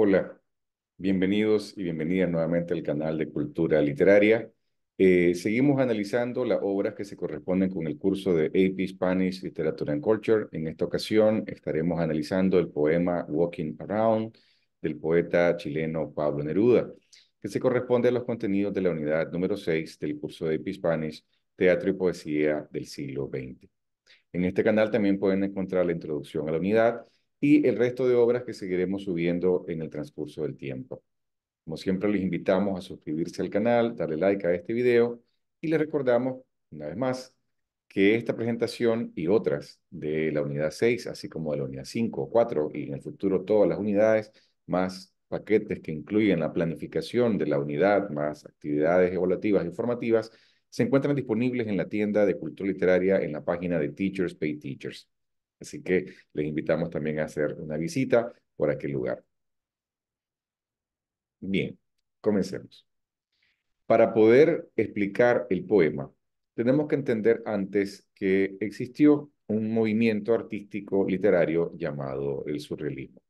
Hola, bienvenidos y bienvenidas nuevamente al canal de Cultura Literaria. Eh, seguimos analizando las obras que se corresponden con el curso de AP Spanish Literature and Culture. En esta ocasión estaremos analizando el poema Walking Around del poeta chileno Pablo Neruda, que se corresponde a los contenidos de la unidad número 6 del curso de AP Spanish Teatro y Poesía del siglo XX. En este canal también pueden encontrar la introducción a la unidad y el resto de obras que seguiremos subiendo en el transcurso del tiempo. Como siempre, les invitamos a suscribirse al canal, darle like a este video y les recordamos, una vez más, que esta presentación y otras de la unidad 6, así como de la unidad 5, o 4 y en el futuro todas las unidades, más paquetes que incluyen la planificación de la unidad, más actividades evaluativas e informativas, se encuentran disponibles en la tienda de cultura literaria en la página de Teachers Pay Teachers. Así que les invitamos también a hacer una visita por aquel lugar. Bien, comencemos. Para poder explicar el poema, tenemos que entender antes que existió un movimiento artístico literario llamado el surrealismo.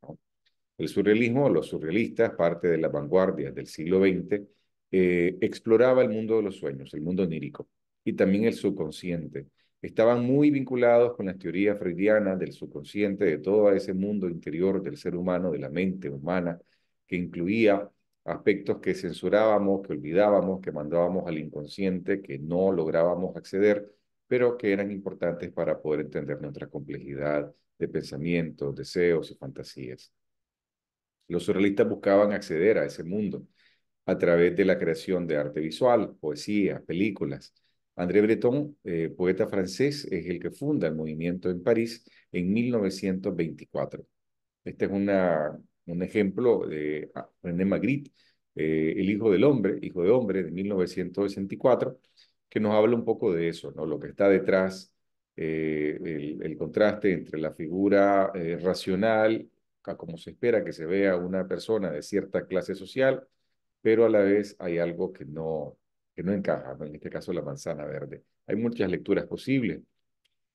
El surrealismo, los surrealistas, parte de la vanguardia del siglo XX, eh, exploraba el mundo de los sueños, el mundo onírico, y también el subconsciente, estaban muy vinculados con las teorías freudianas del subconsciente, de todo ese mundo interior del ser humano, de la mente humana, que incluía aspectos que censurábamos, que olvidábamos, que mandábamos al inconsciente, que no lográbamos acceder, pero que eran importantes para poder entender nuestra complejidad de pensamientos, deseos y fantasías. Los surrealistas buscaban acceder a ese mundo a través de la creación de arte visual, poesía, películas, André Breton, eh, poeta francés, es el que funda el movimiento en París en 1924. Este es un ejemplo de ah, René Magritte, eh, El hijo del hombre, hijo de hombre, de 1964, que nos habla un poco de eso, ¿no? lo que está detrás, eh, el, contraste entre la figura racional, como se espera que se vea una persona de cierta clase social, pero a la vez hay algo que no, que no encaja, en este caso la manzana verde. Hay muchas lecturas posibles.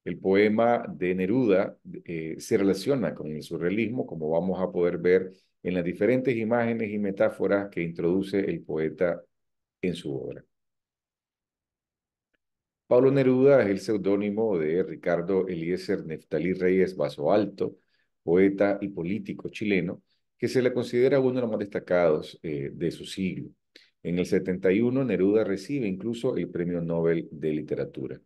El poema de Neruda eh, se relaciona con el surrealismo, como vamos a poder ver en las diferentes imágenes y metáforas que introduce el poeta en su obra. Pablo Neruda es el seudónimo de Ricardo Eliezer Neftalí Reyes Vaso Alto, poeta y político chileno, que se le considera uno de los más destacados eh, de su siglo. En el 71, Neruda recibe incluso el Premio Nobel de Literatura.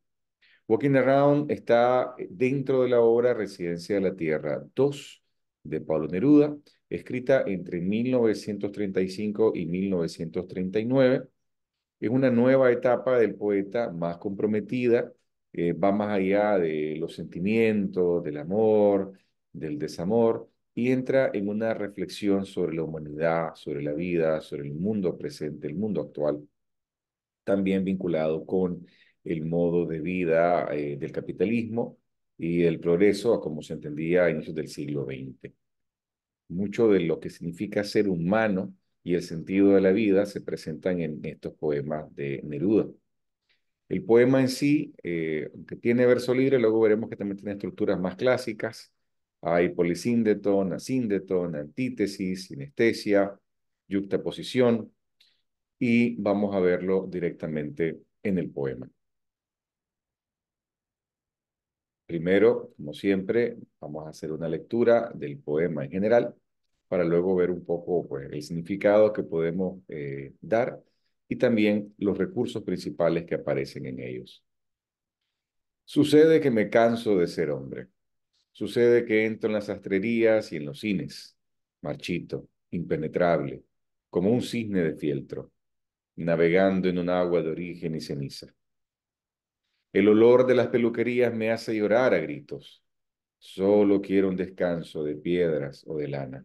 Walking Around está eh, dentro de la obra Residencia de la Tierra 2 de Pablo Neruda, escrita entre 1935 y 1939. Es una nueva etapa del poeta más comprometida, eh, va más allá de los sentimientos, del amor, del desamor, y entra en una reflexión sobre la humanidad, sobre la vida, sobre el mundo presente, el mundo actual, también vinculado con el modo de vida eh, del capitalismo y el progreso, como se entendía a inicios del siglo XX. Mucho de lo que significa ser humano y el sentido de la vida se presentan en estos poemas de Neruda. El poema en sí, eh, aunque tiene verso libre, luego veremos que también tiene estructuras más clásicas, hay polisíndeton, asíndeton, antítesis, sinestesia, yuxtaposición, y vamos a verlo directamente en el poema. Primero, como siempre, vamos a hacer una lectura del poema en general para luego ver un poco pues, el significado que podemos eh, dar y también los recursos principales que aparecen en ellos. Sucede que me canso de ser hombre. Sucede que entro en las astrerías y en los cines, marchito, impenetrable, como un cisne de fieltro, navegando en un agua de origen y ceniza. El olor de las peluquerías me hace llorar a gritos. Solo quiero un descanso de piedras o de lana.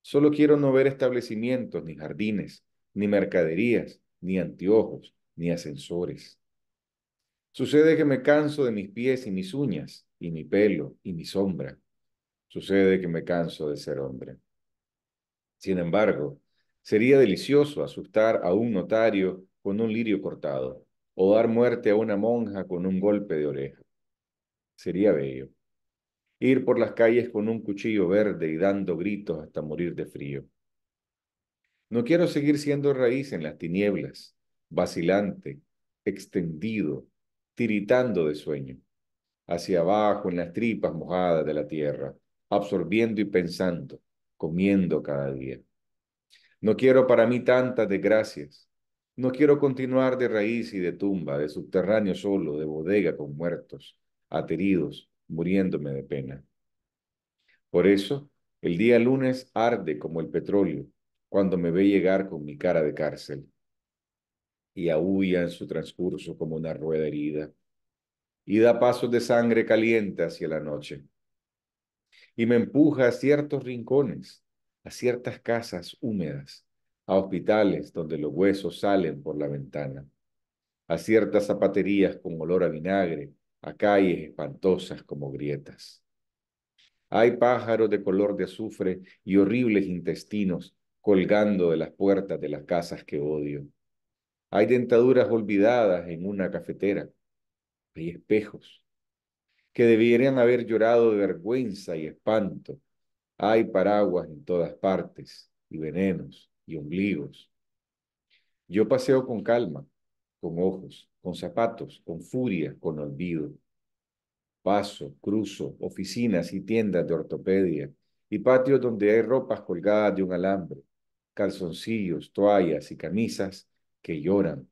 Solo quiero no ver establecimientos, ni jardines, ni mercaderías, ni anteojos, ni ascensores. Sucede que me canso de mis pies y mis uñas y mi pelo y mi sombra. Sucede que me canso de ser hombre. Sin embargo, sería delicioso asustar a un notario con un lirio cortado o dar muerte a una monja con un golpe de oreja. Sería bello. Ir por las calles con un cuchillo verde y dando gritos hasta morir de frío. No quiero seguir siendo raíz en las tinieblas, vacilante, extendido, tiritando de sueño hacia abajo en las tripas mojadas de la tierra, absorbiendo y pensando, comiendo cada día. No quiero para mí tantas desgracias. No quiero continuar de raíz y de tumba, de subterráneo solo, de bodega con muertos, ateridos, muriéndome de pena. Por eso, el día lunes arde como el petróleo cuando me ve llegar con mi cara de cárcel y aúlla en su transcurso como una rueda herida y da pasos de sangre caliente hacia la noche. Y me empuja a ciertos rincones, a ciertas casas húmedas, a hospitales donde los huesos salen por la ventana, a ciertas zapaterías con olor a vinagre, a calles espantosas como grietas. Hay pájaros de color de azufre y horribles intestinos colgando de las puertas de las casas que odio. Hay dentaduras olvidadas en una cafetera hay espejos que debieran haber llorado de vergüenza y espanto. Hay paraguas en todas partes, y venenos, y ombligos. Yo paseo con calma, con ojos, con zapatos, con furia, con olvido. Paso, cruzo, oficinas y tiendas de ortopedia, y patios donde hay ropas colgadas de un alambre, calzoncillos, toallas y camisas que lloran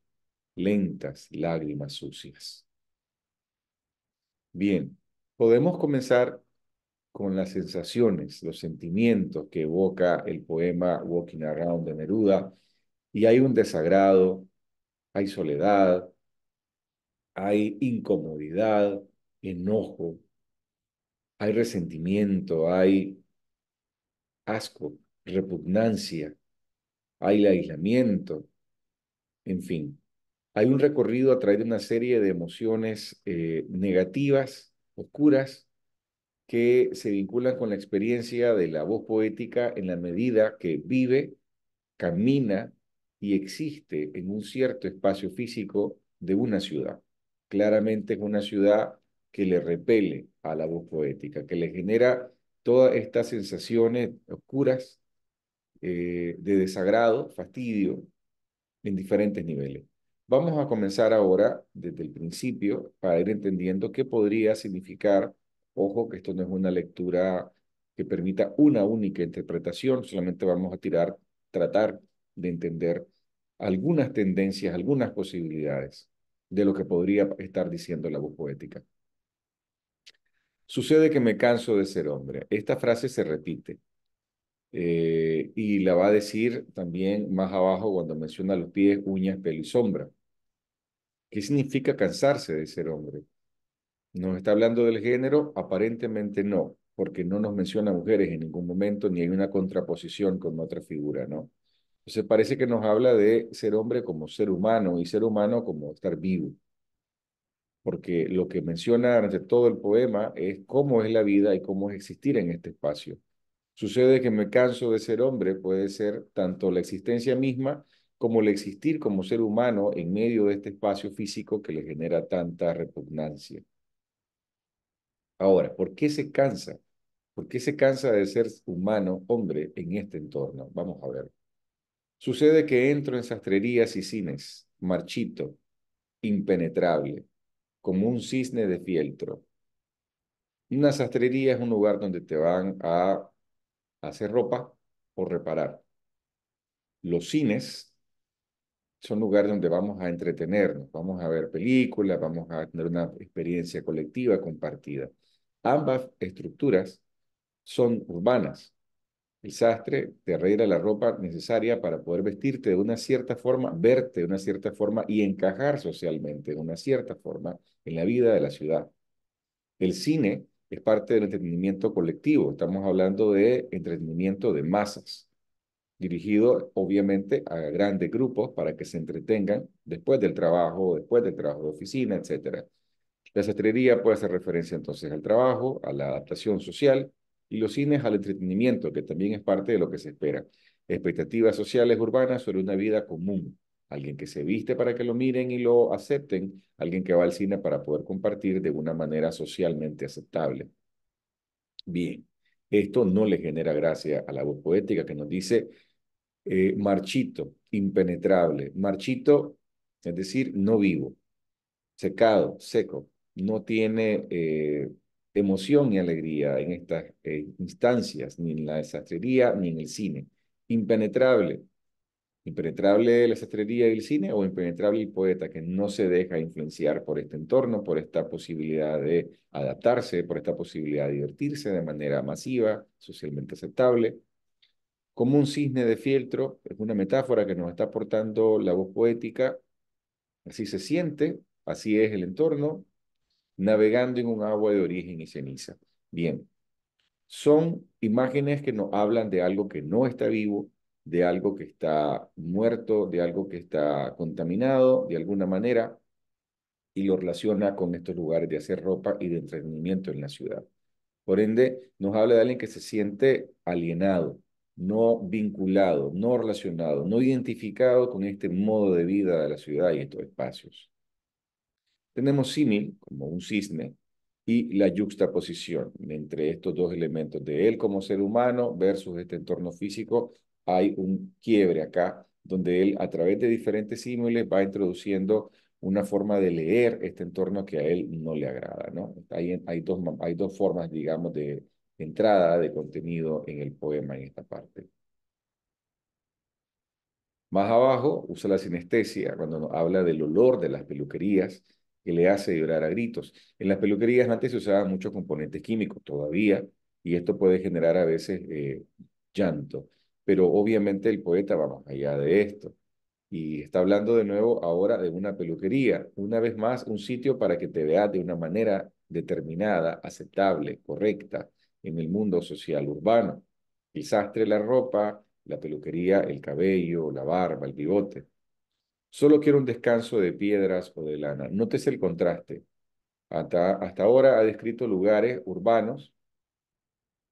lentas lágrimas sucias. Bien, podemos comenzar con las sensaciones, los sentimientos que evoca el poema Walking Around de Neruda. Y hay un desagrado, hay soledad, hay incomodidad, enojo, hay resentimiento, hay asco, repugnancia, hay aislamiento, en fin hay un recorrido a través de una serie de emociones eh, negativas, oscuras, que se vinculan con la experiencia de la voz poética en la medida que vive, camina y existe en un cierto espacio físico de una ciudad. Claramente es una ciudad que le repele a la voz poética, que le genera todas estas sensaciones oscuras eh, de desagrado, fastidio, en diferentes niveles. Vamos a comenzar ahora desde el principio para ir entendiendo qué podría significar, ojo que esto no es una lectura que permita una única interpretación, solamente vamos a tirar, tratar de entender algunas tendencias, algunas posibilidades de lo que podría estar diciendo la voz poética. Sucede que me canso de ser hombre. Esta frase se repite. Eh, y la va a decir también más abajo cuando menciona los pies, uñas, pelo y sombra. ¿Qué significa cansarse de ser hombre? ¿Nos está hablando del género? Aparentemente no, porque no nos menciona mujeres en ningún momento, ni hay una contraposición con otra figura, ¿no? Entonces parece que nos habla de ser hombre como ser humano y ser humano como estar vivo. Porque lo que menciona durante todo el poema es cómo es la vida y cómo es existir en este espacio Sucede que me canso de ser hombre, puede ser tanto la existencia misma como el existir como ser humano en medio de este espacio físico que le genera tanta repugnancia. Ahora, ¿por qué se cansa? ¿Por qué se cansa de ser humano, hombre, en este entorno? Vamos a ver. Sucede que entro en sastrerías y cines, marchito, impenetrable, como un cisne de fieltro. Una sastrería es un lugar donde te van a hacer ropa o reparar. Los cines son lugares donde vamos a entretenernos, vamos a ver películas, vamos a tener una experiencia colectiva compartida. Ambas estructuras son urbanas. El sastre te arregla la ropa necesaria para poder vestirte de una cierta forma, verte de una cierta forma y encajar socialmente de una cierta forma en la vida de la ciudad. El cine es parte del entretenimiento colectivo. Estamos hablando de entretenimiento de masas, dirigido obviamente a grandes grupos para que se entretengan después del trabajo, después del trabajo de oficina, etc. La sastrería puede hacer referencia entonces al trabajo, a la adaptación social y los cines al entretenimiento, que también es parte de lo que se espera. Expectativas sociales urbanas sobre una vida común alguien que se viste para que lo miren y lo acepten, alguien que va al cine para poder compartir de una manera socialmente aceptable. Bien, esto no le genera gracia a la voz poética que nos dice eh, marchito, impenetrable, marchito, es decir, no vivo, secado, seco, no tiene eh, emoción ni alegría en estas eh, instancias, ni en la desastrería, ni en el cine, impenetrable, Impenetrable la sastrería y el cine o impenetrable el poeta que no se deja influenciar por este entorno, por esta posibilidad de adaptarse, por esta posibilidad de divertirse de manera masiva, socialmente aceptable. Como un cisne de fieltro, es una metáfora que nos está aportando la voz poética. Así se siente, así es el entorno, navegando en un agua de origen y ceniza. Bien, son imágenes que nos hablan de algo que no está vivo, de algo que está muerto, de algo que está contaminado de alguna manera, y lo relaciona con estos lugares de hacer ropa y de entretenimiento en la ciudad. Por ende, nos habla de alguien que se siente alienado, no vinculado, no relacionado, no identificado con este modo de vida de la ciudad y estos espacios. Tenemos símil, como un cisne, y la juxtaposición entre estos dos elementos de él como ser humano versus este entorno físico hay un quiebre acá, donde él a través de diferentes símbolos va introduciendo una forma de leer este entorno que a él no le agrada, ¿no? Hay, hay, dos, hay dos formas, digamos, de entrada de contenido en el poema en esta parte. Más abajo usa la sinestesia cuando habla del olor de las peluquerías que le hace llorar a gritos. En las peluquerías antes se usaban muchos componentes químicos todavía y esto puede generar a veces eh, llanto. Pero obviamente el poeta va más allá de esto. Y está hablando de nuevo ahora de una peluquería, una vez más un sitio para que te veas de una manera determinada, aceptable, correcta en el mundo social urbano. El sastre, la ropa, la peluquería, el cabello, la barba, el bigote. Solo quiero un descanso de piedras o de lana. Nótese el contraste. Hasta, hasta ahora ha descrito lugares urbanos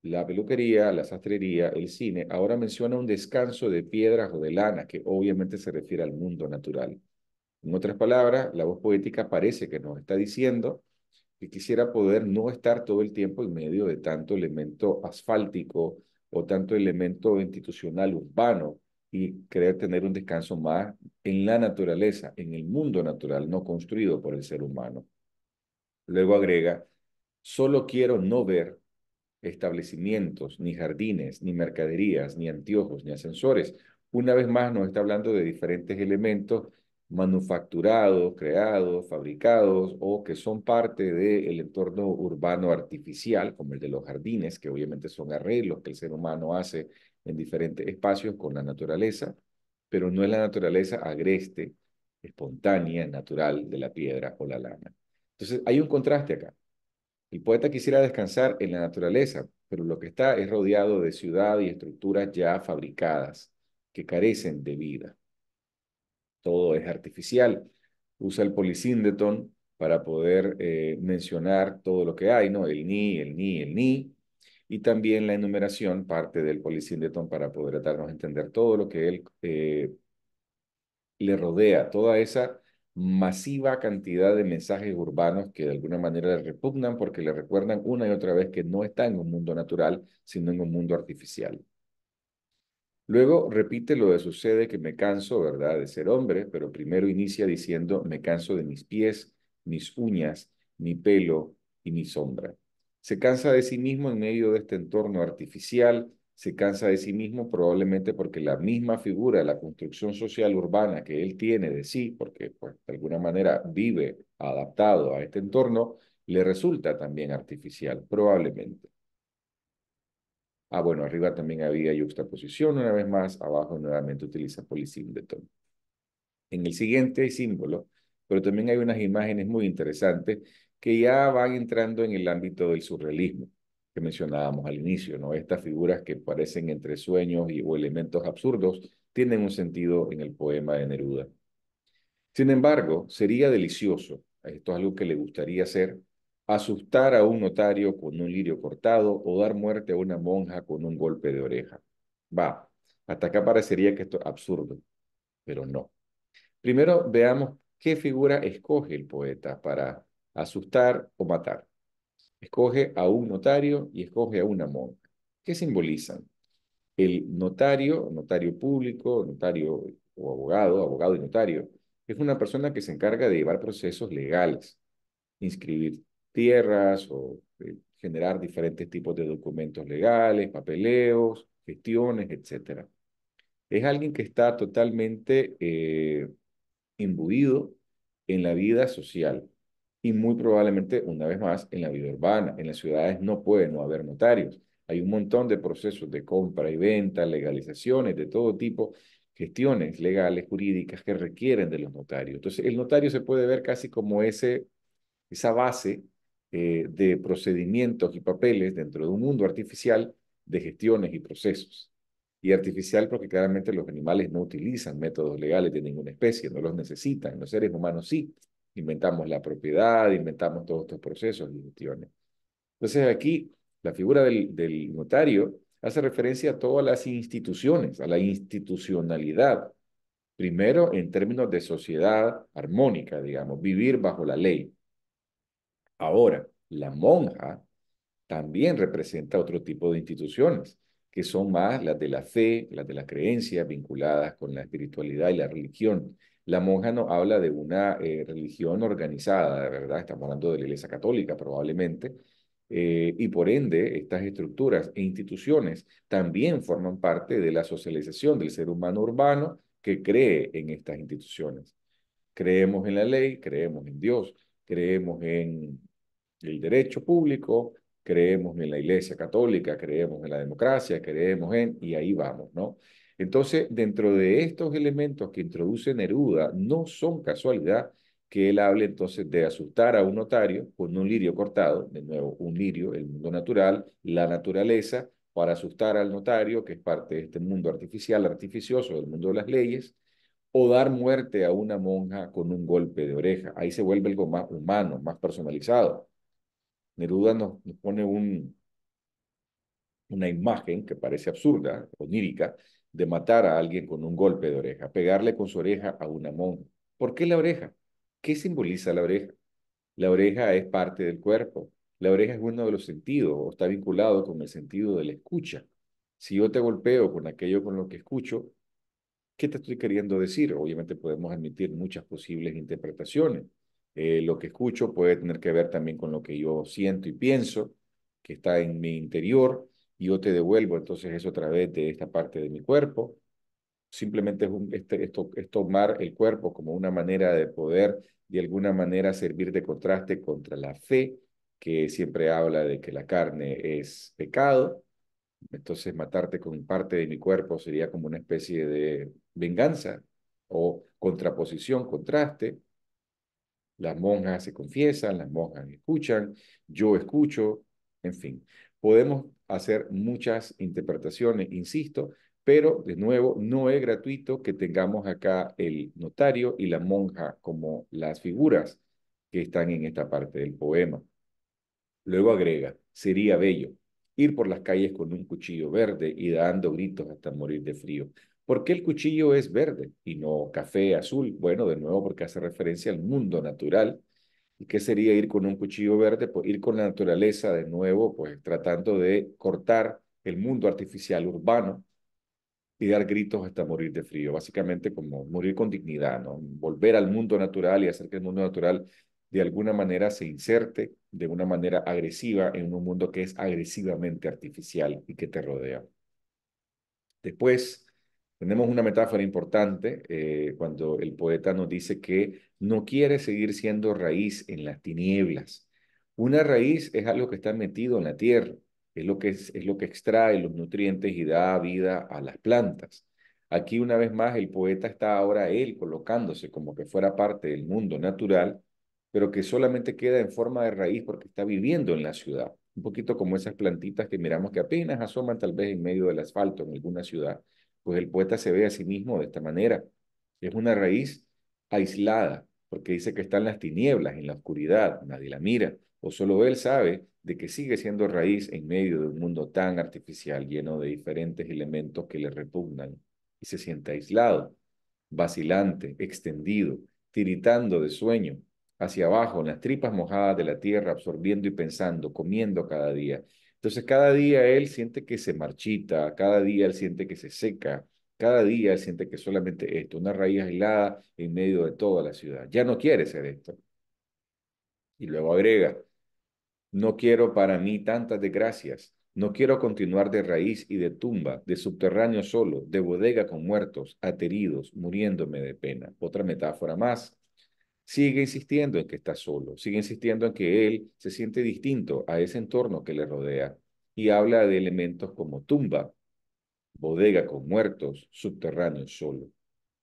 la peluquería, la sastrería, el cine. Ahora menciona un descanso de piedras o de lana, que obviamente se refiere al mundo natural. En otras palabras, la voz poética parece que nos está diciendo que quisiera poder no estar todo el tiempo en medio de tanto elemento asfáltico o tanto elemento institucional urbano y querer tener un descanso más en la naturaleza, en el mundo natural no construido por el ser humano. Luego agrega, solo quiero no ver establecimientos, ni jardines, ni mercaderías, ni anteojos, ni ascensores. Una vez más nos está hablando de diferentes elementos manufacturados, creados, fabricados o que son parte del entorno urbano artificial, como el de los jardines, que obviamente son arreglos que el ser humano hace en diferentes espacios con la naturaleza, pero no es la naturaleza agreste, espontánea, natural de la piedra o la lana. Entonces hay un contraste acá. El poeta quisiera descansar en la naturaleza, pero lo que está es rodeado de ciudad y estructuras ya fabricadas, que carecen de vida. Todo es artificial. Usa el polisíndeton para poder eh, mencionar todo lo que hay, ¿no? El ni, el ni, el ni. Y también la enumeración parte del polisíndeton para poder darnos a entender todo lo que él eh, le rodea, toda esa masiva cantidad de mensajes urbanos que de alguna manera le repugnan porque le recuerdan una y otra vez que no está en un mundo natural, sino en un mundo artificial. Luego repite lo de sucede que me canso, ¿verdad?, de ser hombre, pero primero inicia diciendo me canso de mis pies, mis uñas, mi pelo y mi sombra. Se cansa de sí mismo en medio de este entorno artificial se cansa de sí mismo probablemente porque la misma figura, la construcción social urbana que él tiene de sí, porque pues, de alguna manera vive adaptado a este entorno, le resulta también artificial, probablemente. Ah, bueno, arriba también había yuxtaposición una vez más, abajo nuevamente utiliza polisíndeton. En el siguiente hay símbolo, pero también hay unas imágenes muy interesantes que ya van entrando en el ámbito del surrealismo que mencionábamos al inicio, ¿no? Estas figuras que parecen entre sueños y, o elementos absurdos tienen un sentido en el poema de Neruda. Sin embargo, sería delicioso, esto es algo que le gustaría hacer, asustar a un notario con un lirio cortado o dar muerte a una monja con un golpe de oreja. Va, hasta acá parecería que esto es absurdo, pero no. Primero veamos qué figura escoge el poeta para asustar o matar escoge a un notario y escoge a una monja. ¿Qué simbolizan? El notario, notario público, notario o abogado, abogado y notario, es una persona que se encarga de llevar procesos legales, inscribir tierras o eh, generar diferentes tipos de documentos legales, papeleos, gestiones, etc. Es alguien que está totalmente eh, imbuido en la vida social, y muy probablemente, una vez más, en la vida urbana. En las ciudades no puede no haber notarios. Hay un montón de procesos de compra y venta, legalizaciones de todo tipo, gestiones legales, jurídicas que requieren de los notarios. Entonces, el notario se puede ver casi como ese, esa base eh, de procedimientos y papeles dentro de un mundo artificial de gestiones y procesos. Y artificial porque claramente los animales no utilizan métodos legales de ninguna especie, no los necesitan, los seres humanos sí inventamos la propiedad, inventamos todos estos procesos y Entonces aquí la figura del, del notario hace referencia a todas las instituciones, a la institucionalidad. Primero, en términos de sociedad armónica, digamos, vivir bajo la ley. Ahora, la monja también representa otro tipo de instituciones, que son más las de la fe, las de la creencia vinculadas con la espiritualidad y la religión, la monja no habla de una eh, religión organizada, de verdad, estamos hablando de la Iglesia Católica probablemente, eh, y por ende estas estructuras e instituciones también forman parte de la socialización del ser humano urbano que cree en estas instituciones. Creemos en la ley, creemos en Dios, creemos en el derecho público, creemos en la Iglesia Católica, creemos en la democracia, creemos en, y ahí vamos, ¿no? Entonces, dentro de estos elementos que introduce Neruda, no son casualidad que él hable entonces de asustar a un notario con un lirio cortado, de nuevo, un lirio, el mundo natural, la naturaleza, para asustar al notario, que es parte de este mundo artificial, artificioso, del mundo de las leyes, o dar muerte a una monja con un golpe de oreja. Ahí se vuelve algo más humano, más personalizado. Neruda nos, pone un, una imagen que parece absurda, onírica, de matar a alguien con un golpe de oreja, pegarle con su oreja a una monja. ¿Por qué la oreja? ¿Qué simboliza la oreja? La oreja es parte del cuerpo. La oreja es uno de los sentidos o está vinculado con el sentido de la escucha. Si yo te golpeo con aquello con lo que escucho, ¿qué te estoy queriendo decir? Obviamente podemos admitir muchas posibles interpretaciones. Eh, lo que escucho puede tener que ver también con lo que yo siento y pienso, que está en mi interior, yo te devuelvo entonces eso otra través de esta parte de mi cuerpo. Simplemente es, un, este, esto, es tomar el cuerpo como una manera de poder de alguna manera servir de contraste contra la fe, que siempre habla de que la carne es pecado. Entonces matarte con parte de mi cuerpo sería como una especie de venganza o contraposición, contraste. Las monjas se confiesan, las monjas escuchan, yo escucho, en fin. Podemos hacer muchas interpretaciones, insisto, pero de nuevo, no es gratuito que tengamos acá el notario y la monja como las figuras que están en esta parte del poema. Luego agrega, sería bello ir por las calles con un cuchillo verde y dando gritos hasta morir de frío. ¿Por qué el cuchillo es verde y no café azul? Bueno, de nuevo porque hace referencia al mundo natural ¿Y qué sería ir con un cuchillo verde? Pues ir con la naturaleza de nuevo, pues tratando de cortar el mundo artificial urbano y dar gritos hasta morir de frío, básicamente como morir con dignidad, ¿no? Volver al mundo natural y hacer que el mundo natural de alguna manera se inserte de una manera agresiva en un mundo que es agresivamente artificial y que te rodea. Después, tenemos una metáfora importante eh, cuando el poeta nos dice que no quiere seguir siendo raíz en las tinieblas. Una raíz es algo que está metido en la tierra, es lo que, es lo que extrae los nutrientes y da vida a las plantas. Aquí una vez más el poeta está ahora él colocándose como que fuera parte del mundo natural, pero que solamente queda en forma de raíz porque está viviendo en la ciudad. Un poquito como esas plantitas que miramos que apenas asoman tal vez en medio del asfalto en alguna ciudad, pues el poeta se ve a sí mismo de esta manera. Es una raíz aislada, porque dice que está en las tinieblas, en la oscuridad, nadie la mira, o solo él sabe de que sigue siendo raíz en medio de un mundo tan artificial, lleno de diferentes elementos que le repugnan, y se siente aislado, vacilante, extendido, tiritando de sueño, hacia abajo, en las tripas mojadas de la tierra, absorbiendo y pensando, comiendo cada día, entonces cada día él siente que se marchita, cada día él siente que se seca, cada día él siente que solamente esto, una raíz aislada en medio de toda la ciudad. Ya no quiere ser esto. Y luego agrega, no quiero para mí tantas desgracias, no quiero continuar de raíz y de tumba, de subterráneo solo, de bodega con muertos, ateridos, muriéndome de pena. Otra metáfora más sigue insistiendo en que está solo, sigue insistiendo en que él se siente distinto a ese entorno que le rodea y habla de elementos como tumba, bodega con muertos, subterráneo solo.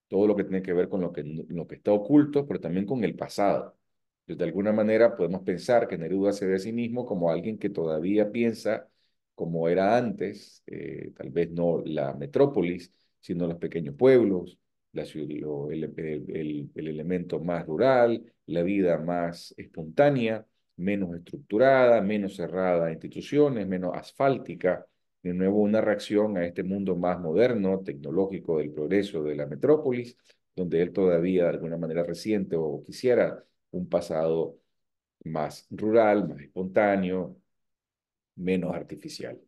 Todo lo que tiene que ver con lo que, lo que está oculto, pero también con el pasado. Pues, de alguna manera podemos pensar que Neruda se ve a sí mismo como alguien que todavía piensa como era antes, eh, tal vez no la metrópolis, sino los pequeños pueblos, el, elemento más rural, la vida más espontánea, menos estructurada, menos cerrada a instituciones, menos asfáltica, de nuevo una reacción a este mundo más moderno, tecnológico, del progreso de la metrópolis, donde él todavía de alguna manera reciente o quisiera un pasado más rural, más espontáneo, menos artificial.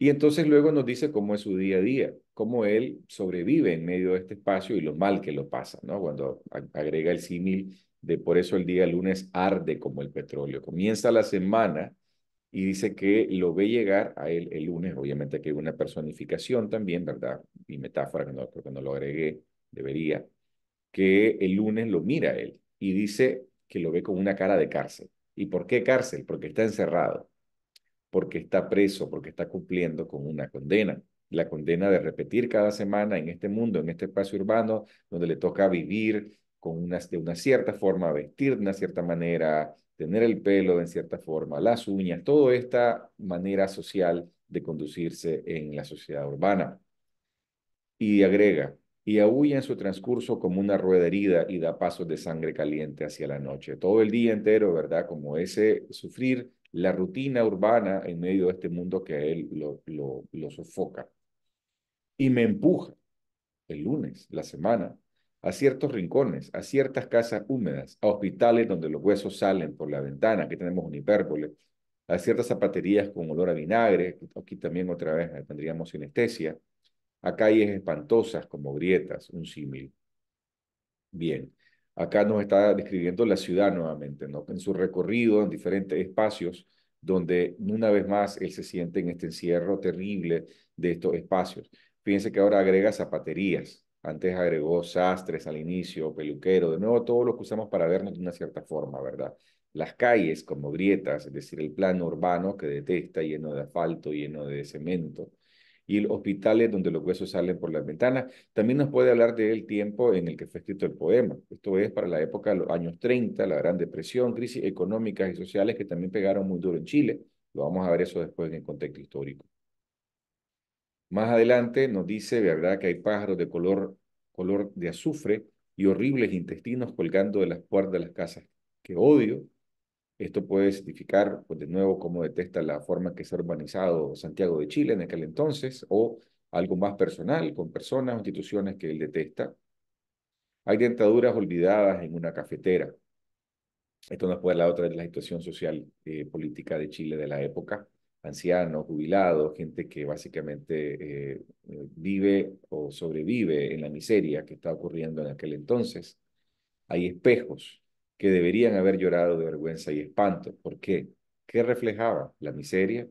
Y entonces luego nos dice cómo es su día a día, cómo él sobrevive en medio de este espacio y lo mal que lo pasa, ¿no? Cuando agrega el símil de por eso el día lunes arde como el petróleo. Comienza la semana y dice que lo ve llegar a él el lunes, obviamente que hay una personificación también, ¿verdad? Y metáfora que no, creo que no lo agregué, debería, que el lunes lo mira a él y dice que lo ve con una cara de cárcel. ¿Y por qué cárcel? Porque está encerrado porque está preso, porque está cumpliendo con una condena. La condena de repetir cada semana en este mundo, en este espacio urbano, donde le toca vivir con una, de una cierta forma, vestir de una cierta manera, tener el pelo de cierta forma, las uñas, toda esta manera social de conducirse en la sociedad urbana. Y agrega, y aúlla en su transcurso como una rueda herida y da pasos de sangre caliente hacia la noche. Todo el día entero, ¿verdad? Como ese sufrir la rutina urbana en medio de este mundo que a él lo, sofoca. Y me empuja el lunes, la semana, a ciertos rincones, a ciertas casas húmedas, a hospitales donde los huesos salen por la ventana, que tenemos un hipérbole, a ciertas zapaterías con olor a vinagre, aquí también otra vez tendríamos sinestesia, a calles espantosas como grietas, un símil. Bien, Acá nos está describiendo la ciudad nuevamente, ¿no? en su recorrido, en diferentes espacios, donde una vez más él se siente en este encierro terrible de estos espacios. Fíjense que ahora agrega zapaterías, antes agregó sastres al inicio, peluquero, de nuevo todo lo que usamos para vernos de una cierta forma, ¿verdad? Las calles como grietas, es decir, el plano urbano que detesta, lleno de asfalto, lleno de cemento, y hospitales donde los huesos salen por las ventanas. También nos puede hablar del tiempo en el que fue escrito el poema. Esto es para la época de los años 30, la Gran Depresión, crisis económicas y sociales que también pegaron muy duro en Chile. Lo vamos a ver eso después en el contexto histórico. Más adelante nos dice, ¿verdad?, que hay pájaros de color, color de azufre y horribles intestinos colgando de las puertas de las casas. ¡Qué odio! Esto puede significar, pues de nuevo, cómo detesta la forma en que se ha urbanizado Santiago de Chile en aquel entonces, o algo más personal, con personas o instituciones que él detesta. Hay dentaduras olvidadas en una cafetera. Esto nos puede hablar otra de la situación social eh, política de Chile de la época. Ancianos, jubilados, gente que básicamente eh, vive o sobrevive en la miseria que está ocurriendo en aquel entonces. Hay espejos, que deberían haber llorado de vergüenza y espanto. ¿Por qué? ¿Qué reflejaba? La miseria,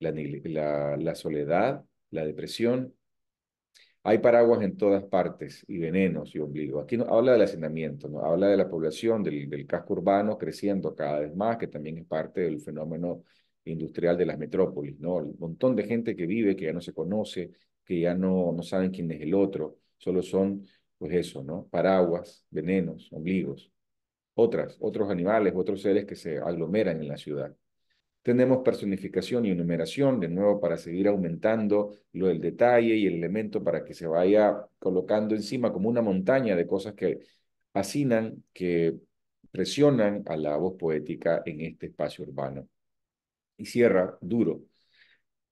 la, soledad, la depresión. Hay paraguas en todas partes y venenos y ombligos. Aquí no, habla del hacinamiento, ¿no? habla de la población, del, casco urbano creciendo cada vez más, que también es parte del fenómeno industrial de las metrópolis, ¿no? Un montón de gente que vive, que ya no se conoce, que ya no, no saben quién es el otro, solo son, pues eso, ¿no? Paraguas, venenos, ombligos otras, otros animales, otros seres que se aglomeran en la ciudad. Tenemos personificación y enumeración, de nuevo, para seguir aumentando lo del detalle y el elemento para que se vaya colocando encima como una montaña de cosas que fascinan, que presionan a la voz poética en este espacio urbano. Y cierra duro,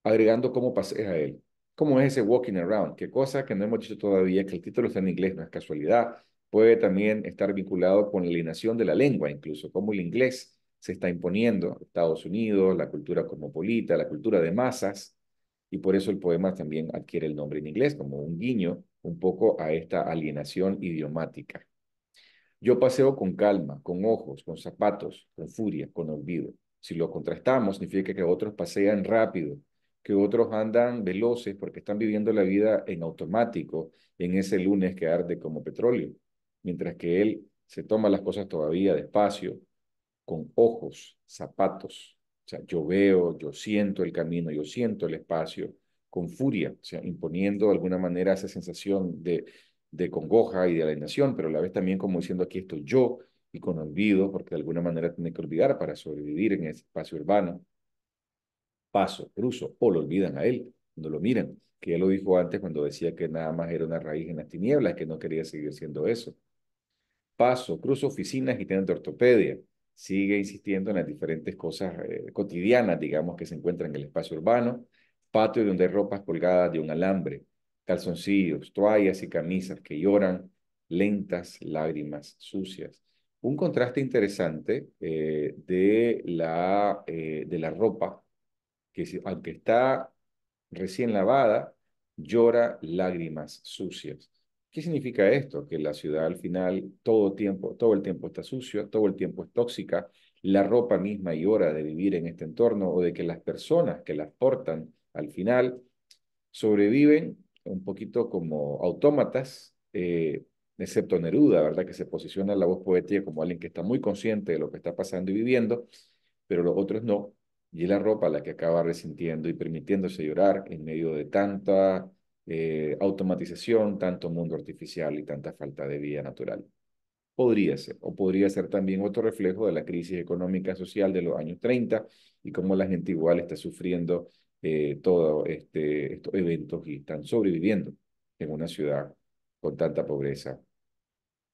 agregando cómo pases a él. ¿Cómo es ese walking around? ¿Qué cosa que no hemos dicho todavía? Que el título está en inglés, no es casualidad puede también estar vinculado con la alienación de la lengua, incluso como el inglés se está imponiendo, Estados Unidos, la cultura cosmopolita, la cultura de masas, y por eso el poema también adquiere el nombre en inglés, como un guiño un poco a esta alienación idiomática. Yo paseo con calma, con ojos, con zapatos, con furia, con olvido. Si lo contrastamos, significa que otros pasean rápido, que otros andan veloces porque están viviendo la vida en automático en ese lunes que arde como petróleo mientras que él se toma las cosas todavía despacio, con ojos, zapatos. O sea, yo veo, yo siento el camino, yo siento el espacio, con furia, o sea, imponiendo de alguna manera esa sensación de, congoja y de alienación, pero a la vez también como diciendo aquí estoy yo y con olvido, porque de alguna manera tiene que olvidar para sobrevivir en ese espacio urbano. Paso, cruzo, o lo olvidan a él, no lo miran, que él lo dijo antes cuando decía que nada más era una raíz en las tinieblas, que no quería seguir siendo eso paso, cruzo oficinas y tengo ortopedia. Sigue insistiendo en las diferentes cosas eh, cotidianas, digamos, que se encuentran en el espacio urbano. Patio donde hay ropas colgadas de un alambre, calzoncillos, toallas y camisas que lloran, lentas lágrimas sucias. Un contraste interesante eh, de, la, eh, de la ropa, que aunque está recién lavada, llora lágrimas sucias. ¿Qué significa esto? Que la ciudad al final todo, tiempo, todo el tiempo está sucio todo el tiempo es tóxica, la ropa misma y hora de vivir en este entorno o de que las personas que las portan al final sobreviven un poquito como autómatas, eh, excepto Neruda, ¿verdad? Que se posiciona en la voz poética como alguien que está muy consciente de lo que está pasando y viviendo, pero los otros no. Y es la ropa la que acaba resintiendo y permitiéndose llorar en medio de tanta eh, automatización, tanto mundo artificial y tanta falta de vida natural. Podría ser, o podría ser también otro reflejo de la crisis económica social de los años 30 y cómo la gente igual está sufriendo eh, todos este, estos eventos y están sobreviviendo en una ciudad con tanta pobreza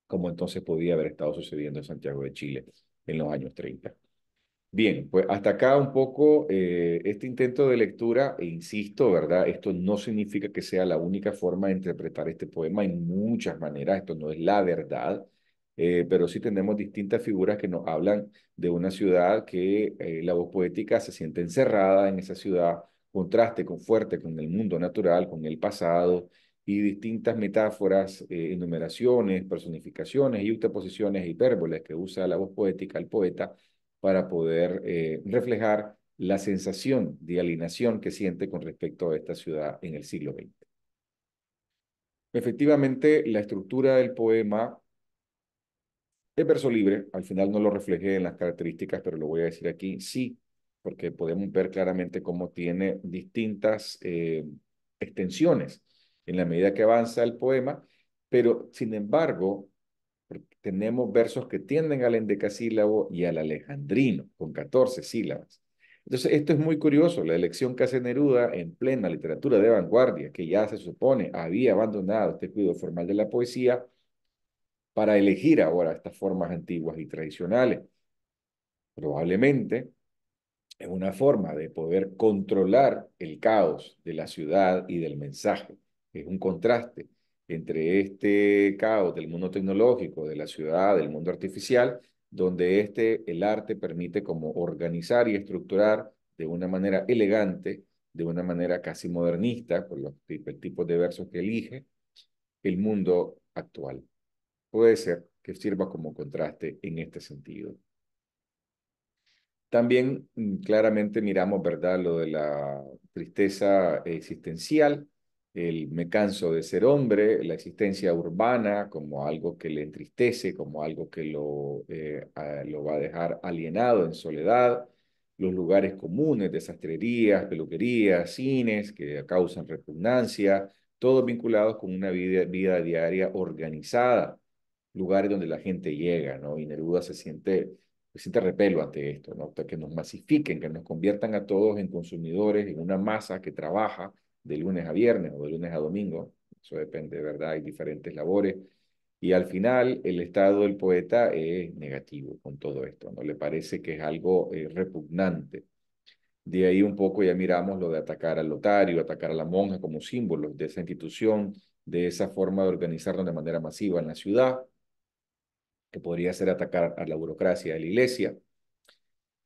como entonces podía haber estado sucediendo en Santiago de Chile en los años 30. Bien, pues hasta acá un poco eh, este intento de lectura, e insisto, ¿verdad? Esto no significa que sea la única forma de interpretar este poema, en muchas maneras, esto no es la verdad, eh, pero sí tenemos distintas figuras que nos hablan de una ciudad que eh, la voz poética se siente encerrada en esa ciudad, contraste con fuerte con el mundo natural, con el pasado, y distintas metáforas, enumeraciones, personificaciones y posiciones hipérboles que usa la voz poética, el poeta para poder eh, reflejar la sensación de alienación que siente con respecto a esta ciudad en el siglo XX. Efectivamente, la estructura del poema es verso libre, al final no lo refleje en las características, pero lo voy a decir aquí, sí, porque podemos ver claramente cómo tiene distintas eh, extensiones en la medida que avanza el poema, pero sin embargo, tenemos versos que tienden al endecasílabo y al alejandrino, con 14 sílabas. Entonces, esto es muy curioso, la elección que hace Neruda en plena literatura de vanguardia, que ya se supone había abandonado este cuidado formal de la poesía, para elegir ahora estas formas antiguas y tradicionales. Probablemente es una forma de poder controlar el caos de la ciudad y del mensaje. Es un contraste entre este caos del mundo tecnológico, de la ciudad, del mundo artificial, donde este, el arte permite como organizar y estructurar de una manera elegante, de una manera casi modernista, por los el tipo de versos que elige, el mundo actual. Puede ser que sirva como contraste en este sentido. También mm, claramente miramos, ¿verdad?, lo de la tristeza existencial, el me canso de ser hombre, la existencia urbana como algo que le entristece, como algo que lo, eh, lo va a dejar alienado en soledad, los lugares comunes, desastrerías, peluquerías, cines que causan repugnancia, todos vinculados con una vida, diaria organizada, lugares donde la gente llega, ¿no? Y Neruda se siente, se siente repelo ante esto, ¿no? Que nos masifiquen, que nos conviertan a todos en consumidores, en una masa que trabaja, de lunes a viernes o de lunes a domingo, eso depende, ¿verdad? Hay diferentes labores. Y al final, el estado del poeta es negativo con todo esto, ¿no? Le parece que es algo eh, repugnante. De ahí un poco ya miramos lo de atacar al lotario, atacar a la monja como símbolo de esa institución, de esa forma de organizarnos de manera masiva en la ciudad, que podría ser atacar a la burocracia de la iglesia,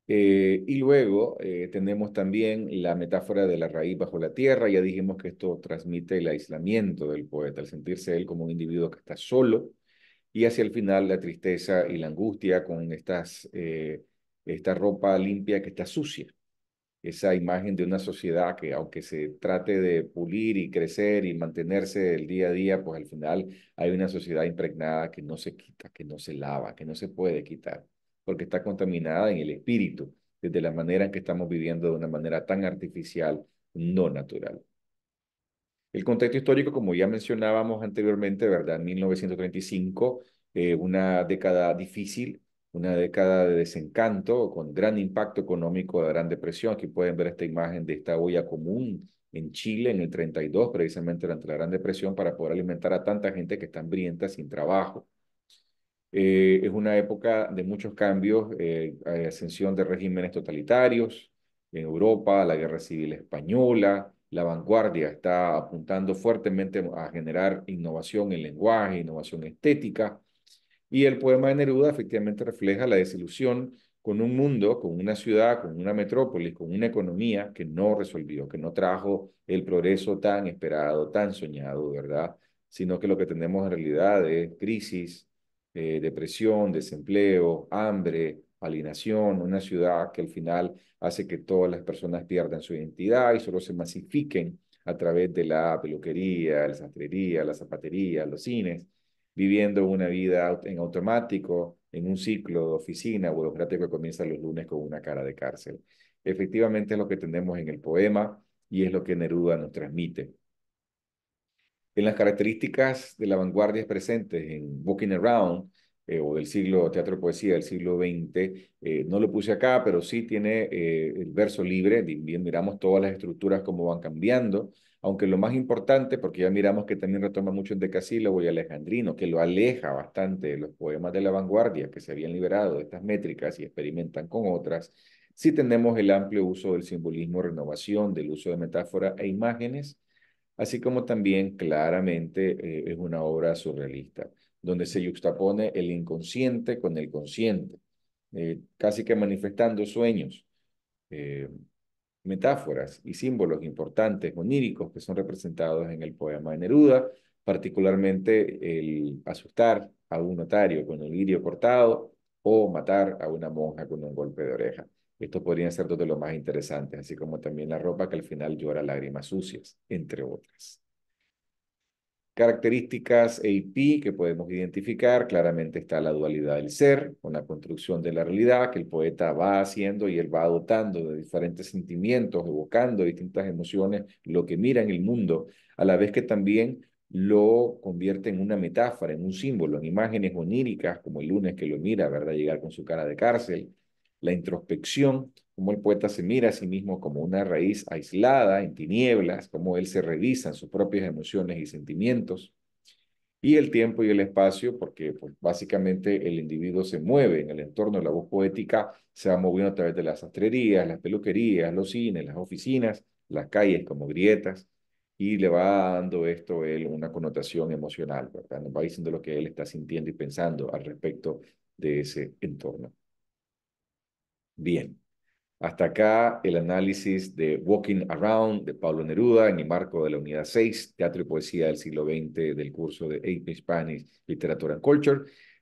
eh, y luego eh, tenemos también la metáfora de la raíz bajo la tierra. Ya dijimos que esto transmite el aislamiento del poeta, el sentirse él como un individuo que está solo. Y hacia el final la tristeza y la angustia con estas, eh, esta ropa limpia que está sucia. Esa imagen de una sociedad que aunque se trate de pulir y crecer y mantenerse el día a día, pues al final hay una sociedad impregnada que no se quita, que no se lava, que no se puede quitar porque está contaminada en el espíritu, desde la manera en que estamos viviendo de una manera tan artificial, no natural. El contexto histórico, como ya mencionábamos anteriormente, ¿verdad? 1935, eh, una década difícil, una década de desencanto, con gran impacto económico, de gran depresión. Aquí pueden ver esta imagen de esta olla común en Chile en el 32, precisamente durante la Gran Depresión, para poder alimentar a tanta gente que está hambrienta, sin trabajo. Eh, es una época de muchos cambios, eh, eh, ascensión de regímenes totalitarios en Europa, la guerra civil española, la vanguardia está apuntando fuertemente a generar innovación en lenguaje, innovación estética, y el poema de Neruda efectivamente refleja la desilusión con un mundo, con una ciudad, con una metrópolis, con una economía que no resolvió, que no trajo el progreso tan esperado, tan soñado, ¿verdad? Sino que lo que tenemos en realidad es crisis, eh, depresión, desempleo, hambre, alienación, una ciudad que al final hace que todas las personas pierdan su identidad y solo se masifiquen a través de la peluquería, la sastrería, la zapatería, los cines, viviendo una vida en automático, en un ciclo de oficina burocrático que comienza los lunes con una cara de cárcel. Efectivamente es lo que tenemos en el poema y es lo que Neruda nos transmite en las características de la vanguardia presentes en Booking Around eh, o del siglo teatro poesía del siglo XX, eh, no lo puse acá, pero sí tiene eh, el verso libre, bien miramos todas las estructuras como van cambiando, aunque lo más importante, porque ya miramos que también retoma mucho el decasílabo y alejandrino, que lo aleja bastante de los poemas de la vanguardia que se habían liberado de estas métricas y experimentan con otras, sí tenemos el amplio uso del simbolismo, renovación, del uso de metáfora e imágenes, así como también claramente eh, es una obra surrealista, donde se juxtapone el inconsciente con el consciente, eh, casi que manifestando sueños, eh, metáforas y símbolos importantes, oníricos, que son representados en el poema de Neruda, particularmente el asustar a un notario con un lirio cortado o matar a una monja con un golpe de oreja. Estos podrían ser dos de los más interesantes, así como también la ropa que al final llora lágrimas sucias, entre otras. Características AP que podemos identificar, claramente está la dualidad del ser, con la construcción de la realidad que el poeta va haciendo y él va dotando de diferentes sentimientos, evocando distintas emociones, lo que mira en el mundo, a la vez que también lo convierte en una metáfora, en un símbolo, en imágenes oníricas, como el lunes que lo mira, ¿verdad? Llegar con su cara de cárcel, la introspección, como el poeta se mira a sí mismo como una raíz aislada en tinieblas, como él se revisa en sus propias emociones y sentimientos, y el tiempo y el espacio, porque pues, básicamente el individuo se mueve en el entorno de la voz poética, se va moviendo a través de las sastrerías, las peluquerías, los cines, las oficinas, las calles como grietas, y le va dando esto él una connotación emocional, ¿verdad? va diciendo lo que él está sintiendo y pensando al respecto de ese entorno bien. Hasta acá el análisis de Walking Around de Pablo Neruda en el marco de la Unidad 6, Teatro y Poesía del siglo XX del curso de AP Spanish Literature and Culture.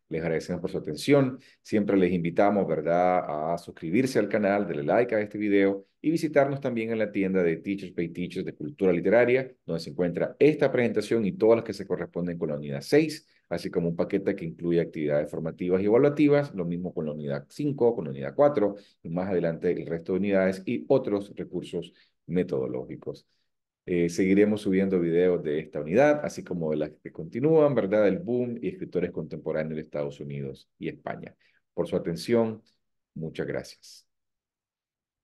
Les agradecemos por su atención. Siempre les invitamos, ¿verdad?, a suscribirse al canal, darle like a este video y visitarnos también en la tienda de Teachers Pay Teachers de Cultura Literaria, donde se encuentra esta presentación y todas las que se corresponden con la unidad 6 así como un paquete que incluye actividades formativas y evaluativas, lo mismo con la unidad 5, con la unidad 4, y más adelante el resto de unidades y otros recursos metodológicos. Eh, seguiremos subiendo videos de esta unidad, así como de las que continúan, ¿verdad? El boom y escritores contemporáneos de Estados Unidos y España. Por su atención, muchas gracias.